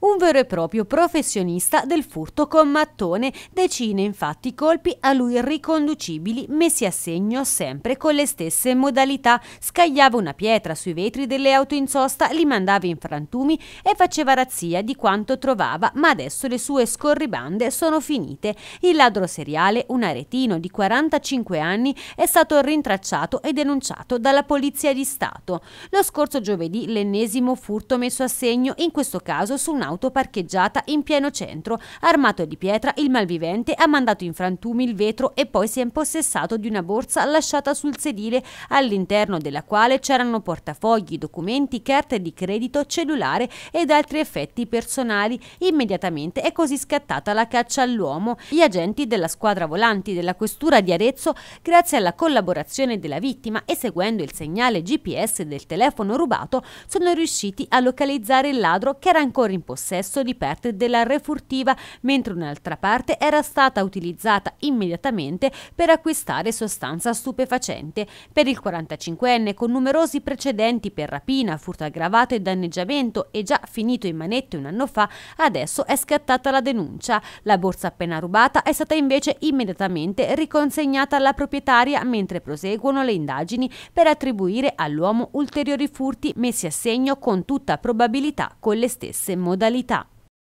un vero e proprio professionista del furto con mattone, decine infatti colpi a lui riconducibili messi a segno sempre con le stesse modalità, scagliava una pietra sui vetri delle auto in sosta, li mandava in frantumi e faceva razzia di quanto trovava, ma adesso le sue scorribande sono finite. Il ladro seriale, un aretino di 45 anni, è stato rintracciato e denunciato dalla Polizia di Stato. Lo scorso giovedì l'ennesimo furto messo a segno, in questo caso su un'auto un'auto parcheggiata in pieno centro. Armato di pietra, il malvivente ha mandato in frantumi il vetro e poi si è impossessato di una borsa lasciata sul sedile, all'interno della quale c'erano portafogli, documenti, carte di credito, cellulare ed altri effetti personali. Immediatamente è così scattata la caccia all'uomo. Gli agenti della squadra volanti della questura di Arezzo, grazie alla collaborazione della vittima e seguendo il segnale GPS del telefono rubato, sono riusciti a localizzare il ladro che era ancora in possesso possesso di parte della refurtiva, mentre un'altra parte era stata utilizzata immediatamente per acquistare sostanza stupefacente. Per il 45enne, con numerosi precedenti per rapina, furto aggravato e danneggiamento e già finito in manette un anno fa, adesso è scattata la denuncia. La borsa appena rubata è stata invece immediatamente riconsegnata alla proprietaria mentre proseguono le indagini per attribuire all'uomo ulteriori furti messi a segno con tutta probabilità con le stesse modalità modalità